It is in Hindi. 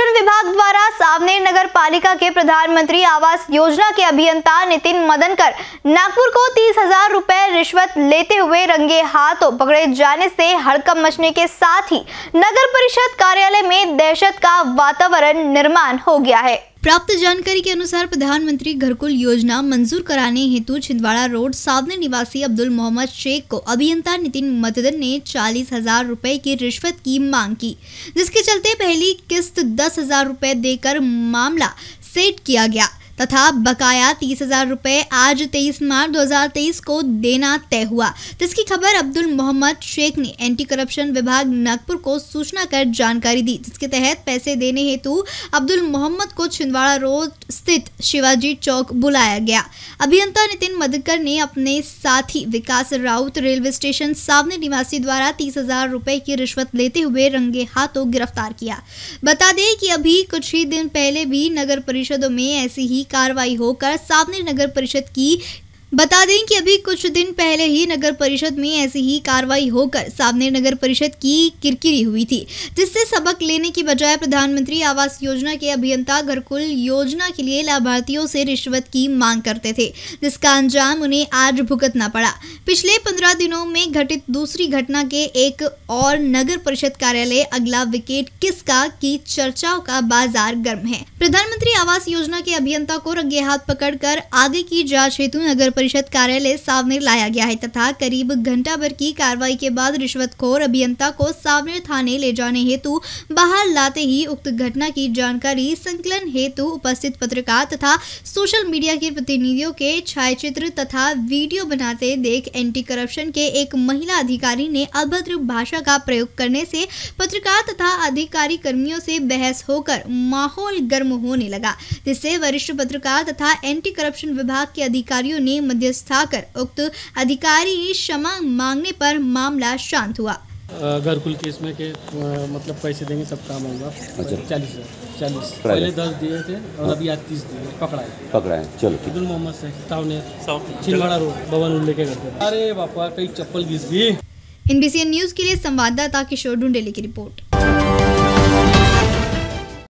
शिक्षण विभाग द्वारा सावनेर नगर पालिका के प्रधानमंत्री आवास योजना के अभियंता नितिन मदनकर नागपुर को तीस हजार रूपए रिश्वत लेते हुए रंगे हाथों पकड़े जाने से हड़कम मचने के साथ ही नगर परिषद कार्यालय में दहशत का वातावरण निर्माण हो गया है प्राप्त जानकारी के अनुसार प्रधानमंत्री घरकुल योजना मंजूर कराने हेतु छिंदवाड़ा रोड सावने निवासी अब्दुल मोहम्मद शेख को अभियंता नितिन मतदन ने चालीस हजार रुपए की रिश्वत की मांग की जिसके चलते पहली किस्त दस हजार रुपये देकर मामला सेट किया गया तथा बकाया तीस हजार रुपए आज तेईस मार्च 2023 को देना तय हुआ जिसकी खबर अब्दुल मोहम्मद शेख ने एंटी करप्शन विभाग नागपुर को सूचना कर जानकारी दी जिसके तहत पैसे देने हेतु अब्दुल मोहम्मद को छिंदवाड़ा रोड स्थित शिवाजी चौक बुलाया गया अभियंता नितिन मदकर ने अपने साथी विकास राउत रेलवे स्टेशन सावनी निवासी द्वारा तीस हजार रुपए की रिश्वत लेते हुए रंगे हाथों गिरफ्तार किया बता दें कि अभी कुछ ही दिन पहले भी नगर परिषदों में ऐसी ही कार्रवाई होकर सावनी नगर परिषद की बता दें कि अभी कुछ दिन पहले ही नगर परिषद में ऐसी ही कार्रवाई होकर सामने नगर परिषद की किरकिरी हुई थी जिससे सबक लेने की बजाय प्रधानमंत्री आवास योजना के अभियंता घरकुल योजना के लिए लाभार्थियों से रिश्वत की मांग करते थे जिसका अंजाम उन्हें आज भुगतना पड़ा पिछले पंद्रह दिनों में घटित दूसरी घटना के एक और नगर परिषद कार्यालय अगला विकेट किसका की चर्चाओं का बाजार गर्म है प्रधानमंत्री आवास योजना के अभियंता को रंगे हाथ पकड़ आगे की जाँच हेतु नगर परिषद कार्यालय सावनेर लाया गया है तथा करीब घंटा भर की कार्रवाई के बाद रिश्वतखोर अभियंता को सावनेर थाने ले जाने हेतु बाहर लाते ही उक्त घटना की जानकारी संकलन हेतु उपस्थित पत्रकार तथा सोशल मीडिया के प्रतिनिधियों के छायाचित्र तथा वीडियो बनाते देख एंटी करप्शन के एक महिला अधिकारी ने अभद्र भाषा का प्रयोग करने से पत्रकार तथा अधिकारी कर्मियों से बहस होकर माहौल गर्म होने लगा जिससे वरिष्ठ पत्रकार तथा एंटी करप्शन विभाग के अधिकारियों ने कर उक्त अधिकारी क्षमा मांगने पर मामला शांत हुआ घर कुल केस में के मतलब पैसे देंगे सब काम होगा अच्छा। चालीस चालीस पहले दस दिए थे और हाँ। अभी आज तीस दिए पकड़ाए पकड़ाए चलो अब्दुल मोहम्मद से तावने छिलवाड़ा रोड भवन लेके करते अरे बापा कई चप्पल घिस गई एनबीसी न्यूज के लिए संवाददाता किशोर ढूंढेली की रिपोर्ट